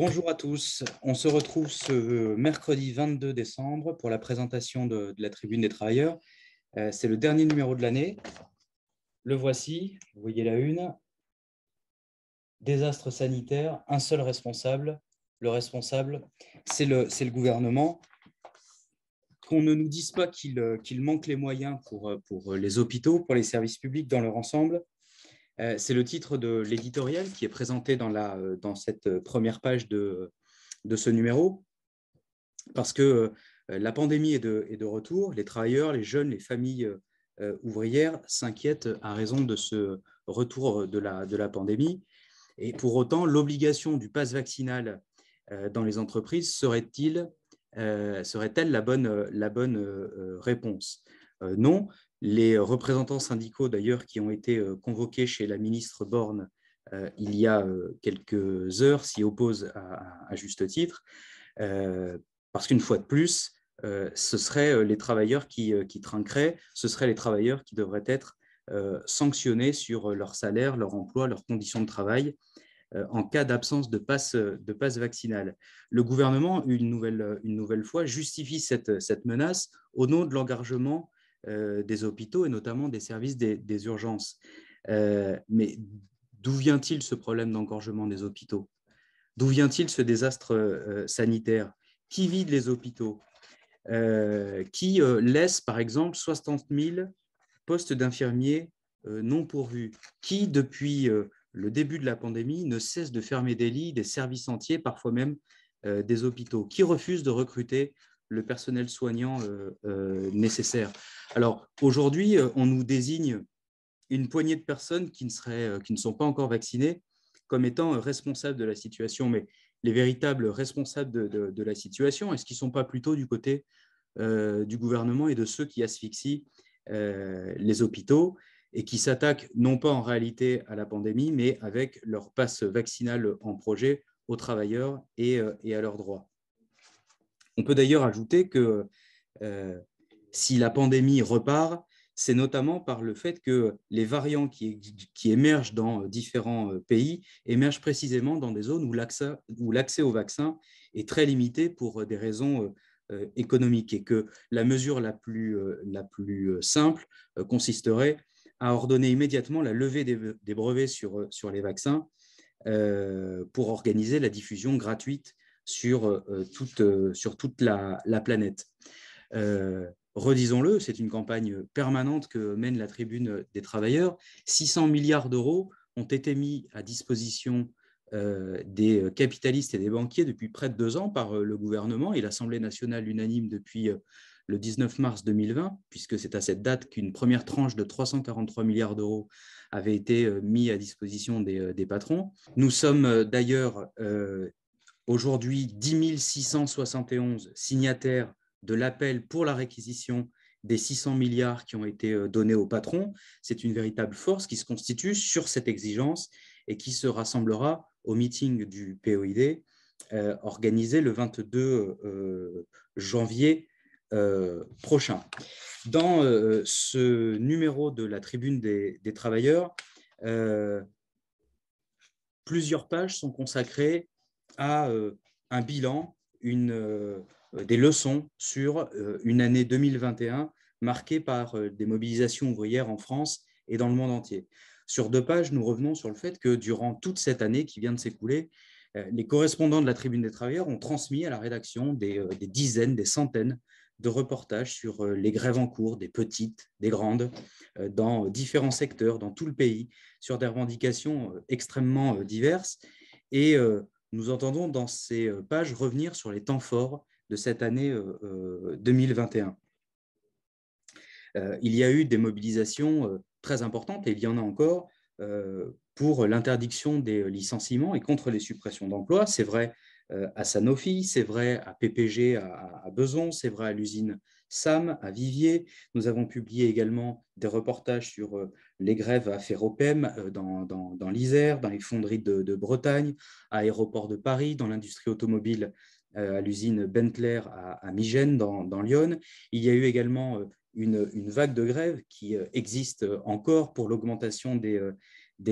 Bonjour à tous. On se retrouve ce mercredi 22 décembre pour la présentation de, la Tribune des Travailleurs. Euh, c'est le dernier numéro de l'année. Le voici, vous voyez la une. Désastre sanitaire, un seul responsable. Le responsable, c'est le, le gouvernement qu'on ne nous dise pas qu'il euh, manque les moyens pour, euh, pour, les hôpitaux, pour les services publics dans leur ensemble, euh, c'est le titre de l'éditorial qui est présenté dans, euh, cette euh, première page de, ce numéro, parce que la pandémie est de, retour, les travailleurs, les jeunes, les familles ouvrières s'inquiètent à raison de ce retour de la, pandémie. Et pour autant, l'obligation du passe vaccinal dans les entreprises serait elle la bonne réponse Non, les représentants syndicaux d'ailleurs qui ont été euh, convoqués chez la ministre Borne euh, il y a euh, quelques heures s'y opposent à, juste titre, parce qu'une fois de plus, ce seraient les travailleurs qui, trinqueraient, ce seraient les travailleurs qui devraient être sanctionnés sur leur salaire, leur emploi, leurs conditions de travail en cas d'absence de passe, de vaccinale. Le gouvernement, une nouvelle, fois, justifie cette menace au nom de l'engagement euh, des hôpitaux et notamment des services des, urgences. Euh, mais d'où vient-il ce problème d'engorgement des hôpitaux D'où vient-il ce désastre euh, sanitaire Qui vide les hôpitaux qui laisse par exemple 60 000 postes d'infirmiers non pourvus, qui depuis le début de la pandémie ne cesse de fermer des lits, des services entiers, parfois même des hôpitaux, qui refuse de recruter le personnel soignant euh, euh, nécessaire. Alors aujourd'hui, euh, on nous désigne une poignée de personnes qui ne, seraient, qui ne sont pas encore vaccinées comme étant responsables de la situation. Mais les véritables responsables de, la situation Est-ce qu'ils ne sont pas plutôt du côté du gouvernement et de ceux qui asphyxient les hôpitaux et qui s'attaquent non pas en réalité à la pandémie, mais avec leur passe vaccinale en projet aux travailleurs et à leurs droits on peut d'ailleurs ajouter que euh, si la pandémie repart, c'est notamment par le fait que les variants qui, émergent dans euh, différents euh, pays émergent précisément dans des zones où l'accès au vaccin est très limité pour des raisons économiques et que la mesure la plus, simple consisterait à ordonner immédiatement la levée des, brevets sur, les vaccins pour organiser la diffusion gratuite sur, euh, euh, toute, euh, sur toute la, planète. Redisons-le, c'est une campagne permanente que mène la Tribune des travailleurs. 600 milliards d'euros ont été mis à disposition des capitalistes et des banquiers depuis près de deux ans par le gouvernement et l'Assemblée nationale unanime depuis le 19 mars 2020, puisque c'est à cette date qu'une première tranche de 343 milliards d'euros avait été mise à disposition des, des, patrons. Nous sommes d'ailleurs Aujourd'hui, 10 671 signataires de l'appel pour la réquisition des 600 milliards qui ont été euh, donnés au patron. C'est une véritable force qui se constitue sur cette exigence et qui se rassemblera au meeting du POID euh, organisé le 22 euh, janvier prochain. Dans ce numéro de la tribune des travailleurs, plusieurs pages sont consacrées à euh, un bilan, une, euh, des leçons sur euh, une année 2021 marquée par des mobilisations ouvrières en France et dans le monde entier. Sur deux pages, nous revenons sur le fait que durant toute cette année qui vient de s'écouler, les correspondants de la Tribune des Travailleurs ont transmis à la rédaction des, des dizaines, des centaines de reportages sur les grèves en cours, des petites, des grandes, dans différents secteurs, dans tout le pays, sur des revendications extrêmement diverses. Et nous entendons dans ces euh, pages revenir sur les temps forts de cette année 2021. Euh, euh, il y a eu des mobilisations très importantes, et il y en a encore, pour l'interdiction des licenciements et contre les suppressions d'emplois. C'est vrai à Sanofi, c'est vrai à PPG à, Beson, c'est vrai à l'usine SAM, à Vivier. Nous avons publié également des reportages sur euh, les grèves à Ferropem, euh, dans, dans, l'Isère, dans les fonderies de, Bretagne, à Aéroport de Paris, dans l'industrie automobile euh, à l'usine Bentler à, à dans, Lyon. l'Yonne. Il y a eu également une, vague de grèves qui existe encore pour l'augmentation des,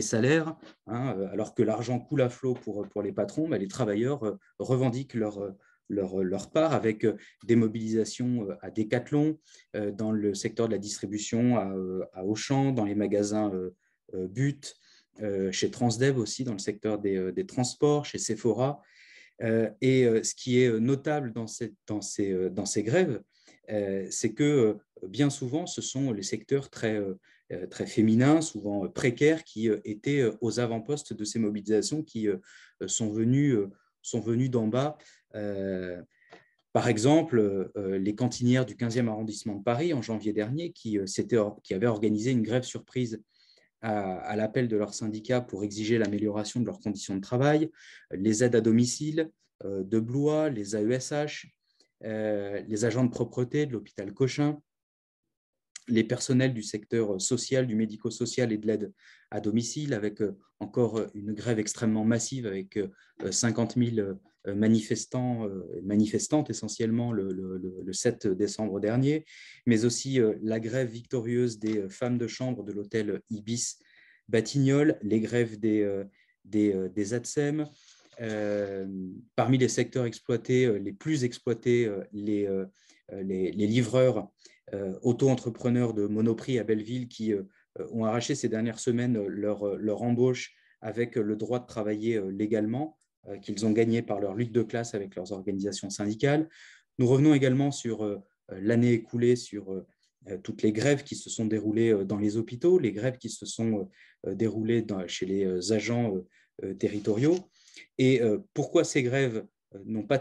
salaires, hein, alors que l'argent coule à flot pour, pour les patrons, mais bah, les travailleurs revendiquent leur, euh, leur, part avec euh, des mobilisations euh, à Decathlon, dans le secteur de la distribution à, Auchan, dans les magasins But, chez Transdev aussi, dans le secteur des, transports, chez Sephora. Et ce qui est notable dans ces, dans ces grèves, c'est que bien souvent, ce sont les secteurs très, très féminins, souvent précaires, qui étaient aux avant-postes de ces mobilisations, qui sont venus, sont venus d'en bas euh, par exemple, euh, les cantinières du 15e arrondissement de Paris en janvier dernier, qui, euh, qui avaient organisé une grève surprise à, à l'appel de leur syndicat pour exiger l'amélioration de leurs conditions de travail, les aides à domicile de Blois, les AESH, les agents de propreté de l'hôpital Cochin, les personnels du secteur social, du médico-social et de l'aide à domicile, avec encore une grève extrêmement massive, avec 50 000 euh, manifestants, euh, manifestantes essentiellement le, 7 décembre dernier, mais aussi euh, la grève victorieuse des femmes de chambre de l'hôtel Ibis Batignolles, les grèves des, des, ATSEM. parmi les secteurs exploités, les plus exploités, les, livreurs auto-entrepreneurs de Monoprix à Belleville qui ont arraché ces dernières semaines leur embauche avec le droit de travailler légalement. Euh, qu'ils ont gagné par leur lutte de classe avec leurs organisations syndicales. Nous revenons également sur euh, l'année écoulée, sur euh, toutes les grèves qui se sont déroulées dans les hôpitaux, les grèves qui se sont déroulées chez les agents territoriaux. Et pourquoi ces grèves n'ont pas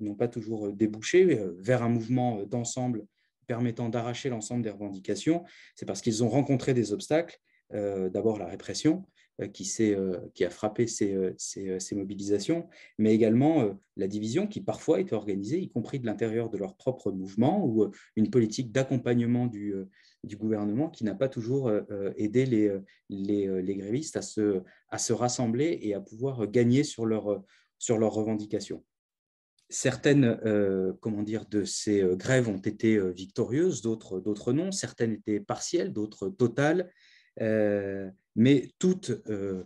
n'ont pas toujours débouché vers un mouvement d'ensemble permettant d'arracher l'ensemble des revendications, c'est parce qu'ils ont rencontré des obstacles, d'abord la répression, euh, euh, qui, a frappé ces, euh, mobilisations, mais également la division qui parfois était organisée, y compris de l'intérieur de leur propre mouvement, ou une politique d'accompagnement du, gouvernement qui n'a pas toujours aidé les, grévistes à se, rassembler et à pouvoir gagner sur, leurs revendications certaines comment dire, de ces grèves ont été victorieuses, d'autres non. Certaines étaient partielles, d'autres totales. Euh, mais toutes euh,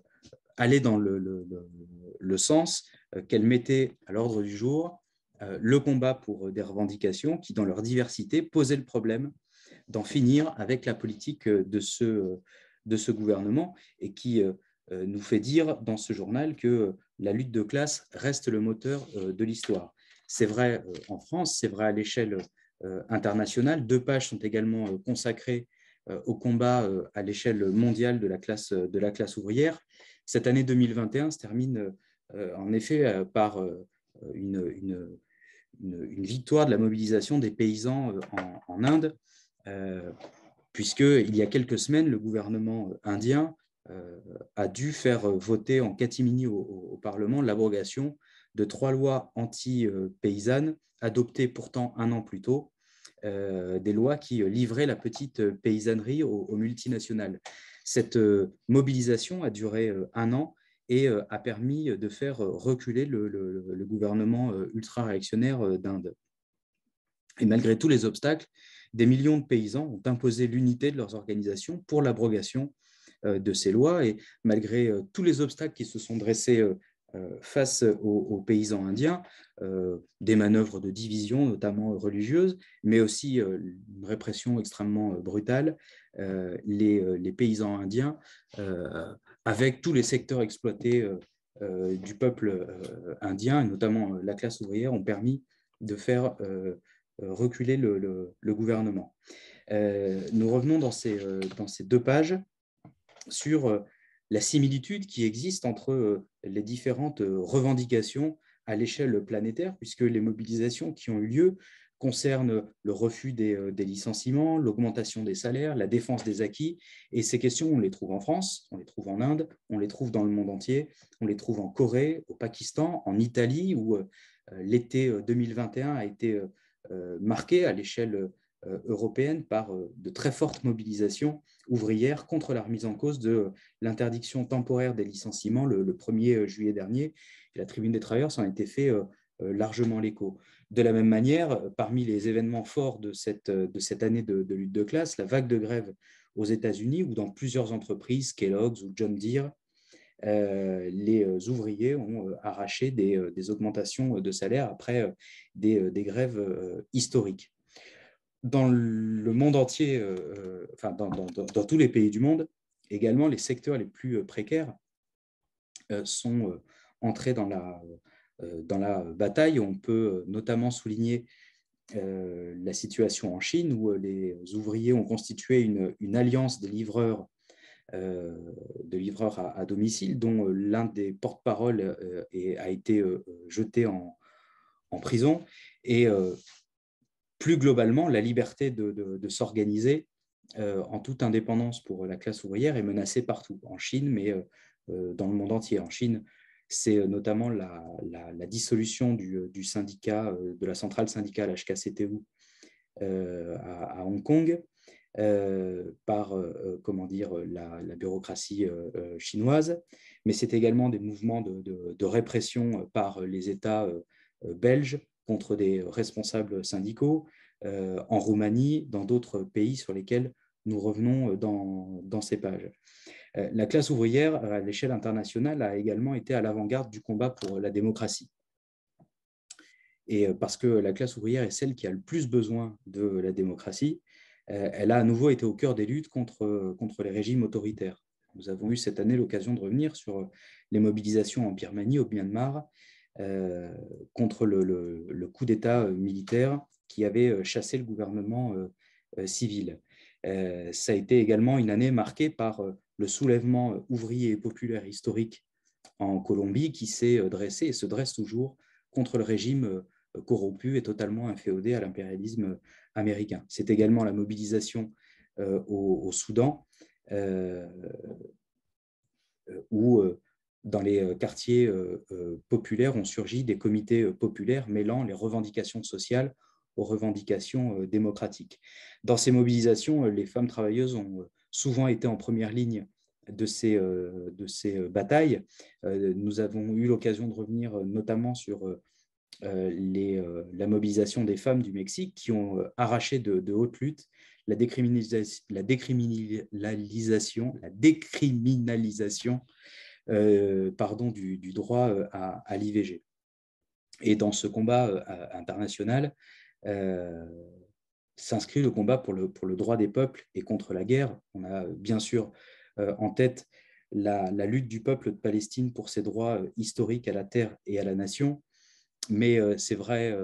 allaient dans le, sens euh, qu'elles mettaient à l'ordre du jour le combat pour des revendications qui, dans leur diversité, posaient le problème d'en finir avec la politique de ce, de ce gouvernement et qui nous fait dire dans ce journal que la lutte de classe reste le moteur de l'histoire. C'est vrai en France, c'est vrai à l'échelle internationale. Deux pages sont également consacrées euh, au combat euh, à l'échelle mondiale de la, classe, euh, de la classe ouvrière. Cette année 2021 se termine en effet par une, victoire de la mobilisation des paysans en, Inde, puisqu'il y a quelques semaines, le gouvernement indien a dû faire voter en catimini au Parlement l'abrogation de trois lois anti-paysannes adoptées pourtant un an plus tôt euh, des lois qui euh, livraient la petite euh, paysannerie aux, multinationales. Cette mobilisation a duré un an et a permis de faire reculer le, le gouvernement ultra-réactionnaire d'Inde. Et malgré tous les obstacles, des millions de paysans ont imposé l'unité de leurs organisations pour l'abrogation de ces lois. Et malgré tous les obstacles qui se sont dressés euh, face aux, paysans indiens, euh, des manœuvres de division, notamment religieuses, mais aussi euh, une répression extrêmement brutale. Les, paysans indiens, avec tous les secteurs exploités du peuple indien, notamment la classe ouvrière, ont permis de faire reculer le, gouvernement. nous revenons dans ces, dans ces deux pages sur la similitude qui existe entre euh, les différentes euh, revendications à l'échelle planétaire, puisque les mobilisations qui ont eu lieu concernent le refus euh, des, licenciements, l'augmentation des salaires, la défense des acquis. Et ces questions, on les trouve en France, on les trouve en Inde, on les trouve dans le monde entier, on les trouve en Corée, au Pakistan, en Italie, où l'été 2021 a été marqué à l'échelle euh, européenne par euh, de très fortes mobilisations ouvrières contre la remise en cause de euh, l'interdiction temporaire des licenciements le, 1er juillet dernier. Et la tribune des travailleurs s'en était fait largement l'écho. De la même manière, parmi les événements forts de cette, de cette année de, lutte de classe, la vague de grève aux États-Unis, ou dans plusieurs entreprises, Kellogg's ou John Deere, les ouvriers ont arraché des, des augmentations de salaire après des, des grèves historiques dans le monde entier, euh, euh, enfin dans, tous les pays du monde, également les secteurs les plus euh, précaires sont entrés dans la, dans la bataille. On peut notamment souligner la situation en Chine où les ouvriers ont constitué une, alliance des livreurs, de livreurs à, domicile, dont l'un des porte-parole a été jeté en, en prison. Et plus globalement, la liberté de, s'organiser euh, en toute indépendance pour la classe ouvrière est menacée partout, en Chine, mais euh, euh, dans le monde entier. En Chine, c'est notamment la, dissolution du, syndicat, de la centrale syndicale HKCTU à, Hong Kong par comment dire, la, bureaucratie chinoise, mais c'est également des mouvements de répression par les États belges contre des responsables syndicaux euh, en Roumanie, dans d'autres pays sur lesquels nous revenons euh, dans, ces pages. Euh, la classe ouvrière, à l'échelle internationale, a également été à l'avant-garde du combat pour la démocratie. Et parce que la classe ouvrière est celle qui a le plus besoin de la démocratie, elle a à nouveau été au cœur des luttes contre, contre les régimes autoritaires. Nous avons eu cette année l'occasion de revenir sur les mobilisations en Birmanie, au Myanmar, euh, contre le, coup d'État euh, militaire qui avait euh, chassé le gouvernement civil. ça a été également une année marquée par le soulèvement ouvrier et populaire historique en Colombie qui s'est dressé et se dresse toujours contre le régime corrompu et totalement inféodé à l'impérialisme américain. C'est également la mobilisation au, Soudan, où dans les euh, quartiers euh, euh, populaires ont surgi des comités populaires mêlant les revendications sociales aux revendications démocratiques. Dans ces mobilisations, les femmes travailleuses ont souvent été en première ligne de ces, de ces batailles. Nous avons eu l'occasion de revenir notamment sur les, la mobilisation des femmes du Mexique qui ont arraché de, de hautes luttes la, la décriminalisation, la décriminalisation euh, pardon, du, droit euh, à, l'IVG. Et dans ce combat euh, international, s'inscrit le combat pour le, pour le, droit des peuples et contre la guerre. On a bien sûr en tête la, lutte du peuple de Palestine pour ses droits historiques à la terre et à la nation, mais c'est vrai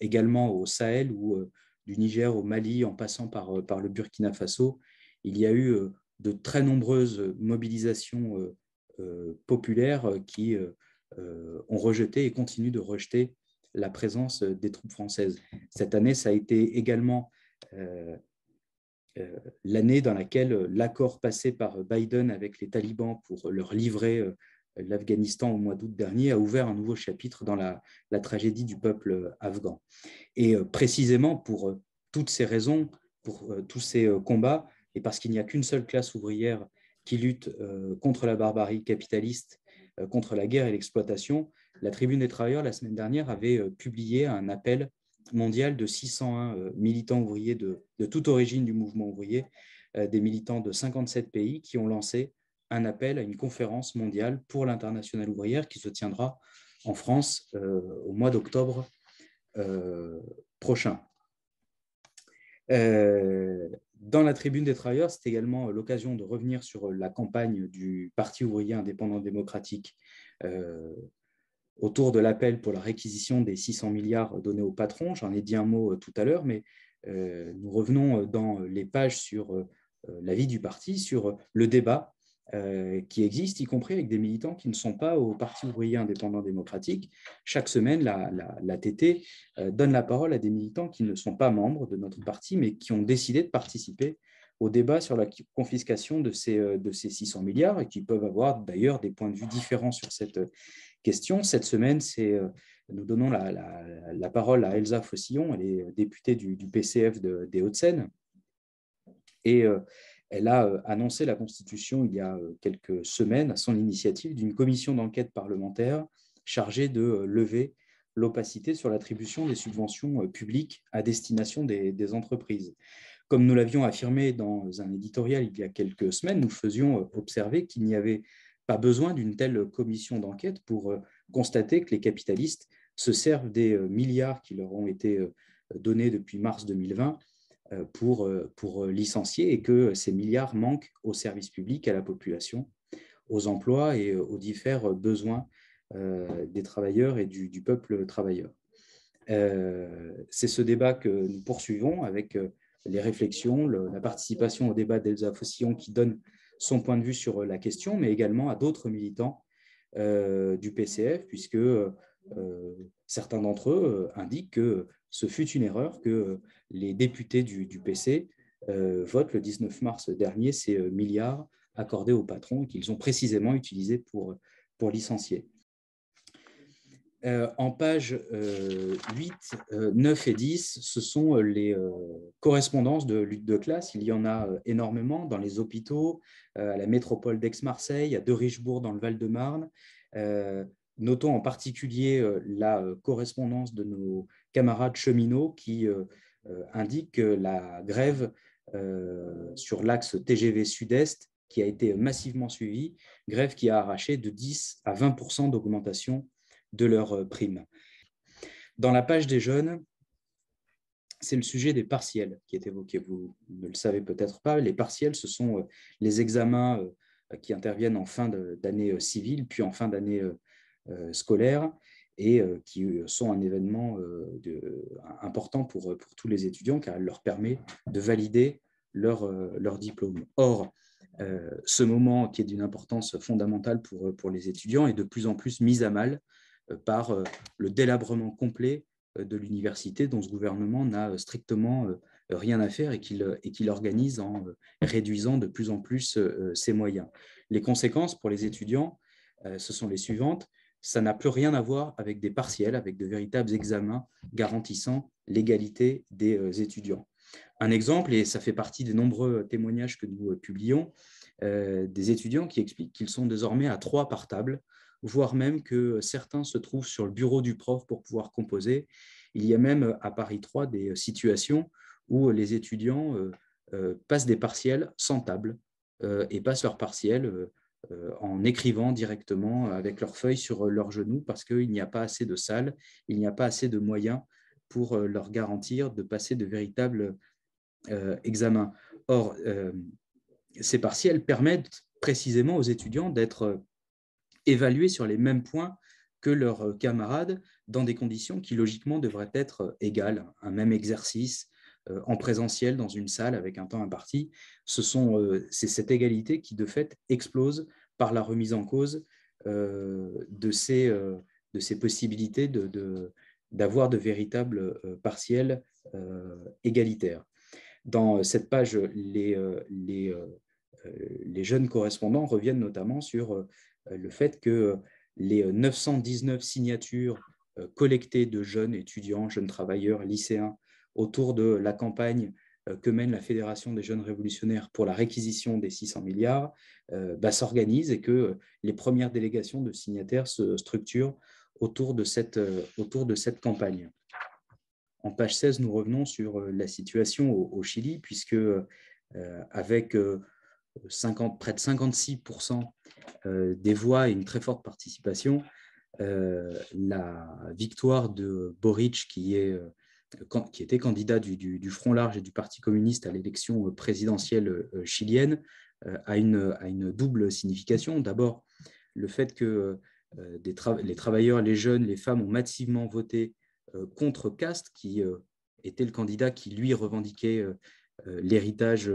également au Sahel ou du Niger au Mali, en passant par, par, le Burkina Faso, il y a eu de très nombreuses mobilisations euh, populaires euh, qui euh, ont rejeté et continuent de rejeter la présence des troupes françaises. Cette année, ça a été également l'année dans laquelle l'accord passé par Biden avec les talibans pour leur livrer l'Afghanistan au mois d'août dernier a ouvert un nouveau chapitre dans la tragédie du peuple afghan. Et précisément pour toutes ces raisons, pour tous ces combats, et parce qu'il n'y a qu'une seule classe ouvrière qui lutte euh, contre la barbarie capitaliste, euh, contre la guerre et l'exploitation, la Tribune des travailleurs, la semaine dernière, avait euh, publié un appel mondial de 601 militants ouvriers de, toute origine du mouvement ouvrier, des militants de 57 pays qui ont lancé un appel à une conférence mondiale pour l'internationale ouvrière qui se tiendra en France au mois d'octobre prochain. Dans la tribune des travailleurs, c'est également euh, l'occasion de revenir sur euh, la campagne du Parti ouvrier indépendant démocratique euh, autour de l'appel pour la réquisition des 600 milliards donnés aux patrons. J'en ai dit un mot tout à l'heure, mais nous revenons dans les pages sur l'avis du parti, sur le débat euh, qui existent, y compris avec des militants qui ne sont pas au Parti ouvrier indépendant démocratique. Chaque semaine, la, TT euh, donne la parole à des militants qui ne sont pas membres de notre parti, mais qui ont décidé de participer au débat sur la confiscation de ces, euh, de ces 600 milliards et qui peuvent avoir d'ailleurs des points de vue différents sur cette question. Cette semaine, nous donnons la, parole à Elsa Fossillon, elle est députée du, PCF des Hauts-de-Seine. Et elle a euh, annoncé la constitution il y a euh, quelques semaines, à son initiative, d'une commission d'enquête parlementaire chargée de euh, lever l'opacité sur l'attribution des subventions publiques à destination des, entreprises. Comme nous l'avions affirmé dans un éditorial il y a quelques semaines, nous faisions observer qu'il n'y avait pas besoin d'une telle commission d'enquête pour constater que les capitalistes se servent des milliards qui leur ont été donnés depuis mars 2020 euh, pour, euh, pour euh, licencier et que ces milliards manquent aux services publics, à la population, aux emplois et aux différents besoins des travailleurs et du, peuple travailleur. C'est ce débat que nous poursuivons avec les réflexions, la participation au débat d'Elsa Fossillon qui donne son point de vue sur la question, mais également à d'autres militants du PCF, puisque certains d'entre eux indiquent que ce fut une erreur que euh, les députés du, PC euh, votent le 19 mars dernier ces euh, milliards accordés aux patrons qu'ils ont précisément utilisés pour, pour licencier. en pages 8, 9 et 10, ce sont les correspondances de lutte de classe. Il y en a énormément dans les hôpitaux, à la métropole d'Aix-Marseille, à de Richebourg dans le Val-de-Marne. Notons en particulier la correspondance de nos camarades cheminots qui euh, euh, indiquent la grève euh, sur l'axe TGV Sud-Est qui a été massivement suivie, grève qui a arraché de 10 à 20 d'augmentation de leurs primes. Dans la page des jeunes, c'est le sujet des partiels qui est évoqué. Vous ne le savez peut-être pas, les partiels, ce sont les examens qui interviennent en fin d'année civile, puis en fin d'année scolaire, et euh, qui euh, sont un événement euh, important pour, tous les étudiants car elle leur permet de valider leur, diplôme. Or, ce moment qui est d'une importance fondamentale pour, les étudiants est de plus en plus mis à mal par le délabrement complet de l'université dont ce gouvernement n'a strictement rien à faire et qu'il organise en réduisant de plus en plus ses moyens. Les conséquences pour les étudiants, ce sont les suivantes ça n'a plus rien à voir avec des partiels, avec de véritables examens garantissant l'égalité des euh, étudiants. Un exemple, et ça fait partie des nombreux témoignages que nous euh, publions, euh, des étudiants qui expliquent qu'ils sont désormais à trois par table, voire même que certains se trouvent sur le bureau du prof pour pouvoir composer. Il y a même à Paris 3 des situations où les étudiants passent des partiels sans table et passent leurs partiels euh, en écrivant directement avec leurs feuilles sur euh, leurs genoux parce qu'il n'y a pas assez de salles, il n'y a pas assez de moyens pour euh, leur garantir de passer de véritables examens. Or, ces partiels permettent précisément aux étudiants d'être évalués sur les mêmes points que leurs camarades dans des conditions qui logiquement devraient être égales, un même exercice, euh, en présentiel dans une salle avec un temps imparti. Ce sont, euh, c'est cette égalité qui, de fait, explose par la remise en cause euh, de, ces, de ces possibilités d'avoir de, d'avoir de véritables partiels égalitaires. Dans cette page, les, les, les jeunes correspondants reviennent notamment sur le fait que les 919 signatures collectées de jeunes étudiants, jeunes travailleurs, lycéens autour de la campagne euh, que mène la Fédération des jeunes révolutionnaires pour la réquisition des 600 milliards euh, bah, s'organise et que euh, les premières délégations de signataires se structurent autour de cette, autour de cette campagne. En page 16, nous revenons sur la situation au, Chili, puisque avec 50, près de 56% des voix et une très forte participation, la victoire de Boric, qui est qui était candidat du, Front Large et du Parti communiste à l'élection euh, présidentielle euh, chilienne, euh, a une, double signification. D'abord, le fait que les travailleurs, les jeunes, les femmes ont massivement voté contre Cast, qui était le candidat qui, lui, revendiquait l'héritage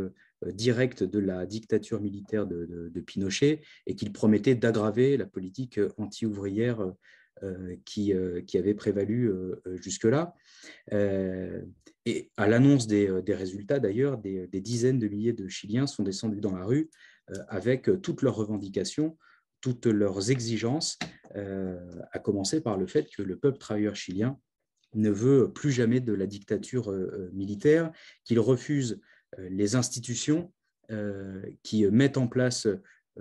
direct de la dictature militaire de, de Pinochet et qu'il promettait d'aggraver la politique anti-ouvrière euh, qui, euh, qui, avait prévalu euh, jusque-là. et à l'annonce des, résultats, d'ailleurs, des, des, dizaines de milliers de Chiliens sont descendus dans la rue avec toutes leurs revendications, toutes leurs exigences, à commencer par le fait que le peuple travailleur chilien ne veut plus jamais de la dictature militaire, qu'il refuse les institutions qui mettent en place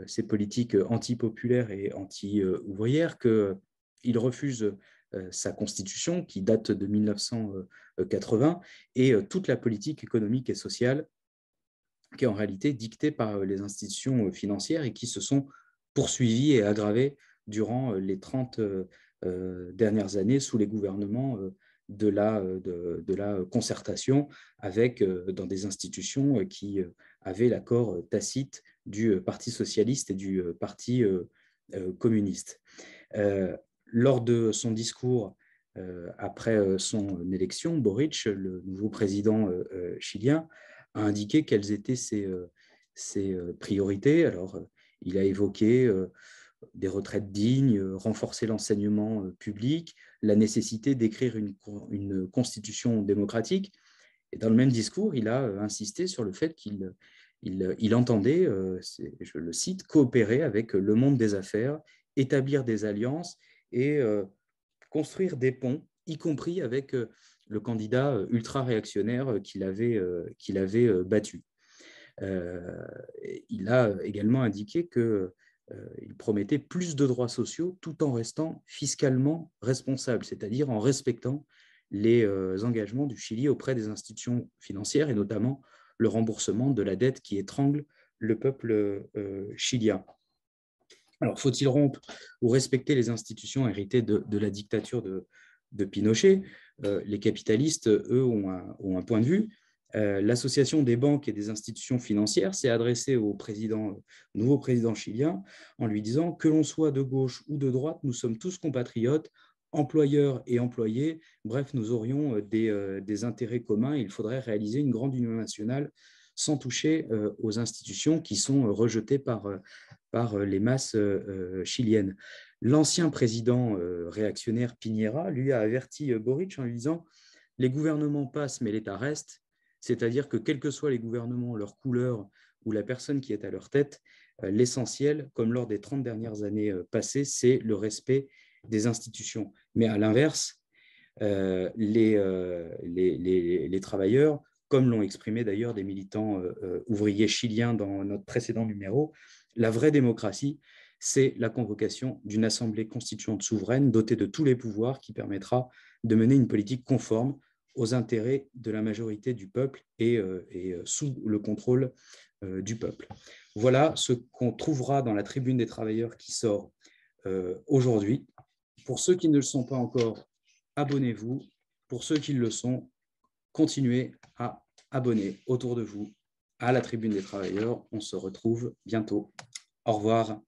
ces politiques antipopulaires et anti-ouvrières, que il refuse euh, sa constitution qui date de 1980 et euh, toute la politique économique et sociale qui est en réalité dictée par euh, les institutions financières et qui se sont poursuivies et aggravées durant les 30 dernières années sous les gouvernements de la, la concertation avec, dans des institutions qui avaient l'accord tacite du Parti socialiste et du Parti communiste lors de son discours euh, après euh, son élection, Boric, le nouveau président euh, chilien, a indiqué quelles étaient ses, priorités. Alors, il a évoqué des retraites dignes, renforcer l'enseignement public, la nécessité d'écrire une, constitution démocratique. Et dans le même discours, il a insisté sur le fait qu'il entendait, je le cite, coopérer avec le monde des affaires, établir des alliances et euh, construire des ponts, y compris avec euh, le candidat euh, ultra-réactionnaire qu'il avait, avait battu. il a également indiqué qu'il il promettait plus de droits sociaux tout en restant fiscalement responsable, c'est-à-dire en respectant les engagements du Chili auprès des institutions financières et notamment le remboursement de la dette qui étrangle le peuple chilien. Alors, faut-il rompre ou respecter les institutions héritées de, la dictature de, Pinochet euh, Les capitalistes, eux, ont un, point de vue. Euh, l'association des banques et des institutions financières s'est adressée au, nouveau président chilien en lui disant que l'on soit de gauche ou de droite, nous sommes tous compatriotes, employeurs et employés. Bref, nous aurions euh, des, intérêts communs. il faudrait réaliser une grande union nationale sans toucher euh, aux institutions qui sont euh, rejetées par, euh, par les masses chiliennes. L'ancien président réactionnaire Piñera, lui, a averti Boric en lui disant Les gouvernements passent, mais l'État reste. C'est-à-dire que, quels que soient les gouvernements, leur couleur ou la personne qui est à leur tête, l'essentiel, comme lors des 30 dernières années passées, c'est le respect des institutions. Mais à l'inverse, les, les, travailleurs comme l'ont exprimé d'ailleurs des militants euh, euh, ouvriers chiliens dans notre précédent numéro, la vraie démocratie, c'est la convocation d'une assemblée constituante souveraine dotée de tous les pouvoirs qui permettra de mener une politique conforme aux intérêts de la majorité du peuple et, euh, sous le contrôle du peuple. Voilà ce qu'on trouvera dans la tribune des travailleurs qui sort aujourd'hui. Pour ceux qui ne le sont pas encore, abonnez-vous. Pour ceux qui le sont, continuez à abonner autour de vous à la Tribune des Travailleurs. On se retrouve bientôt. Au revoir.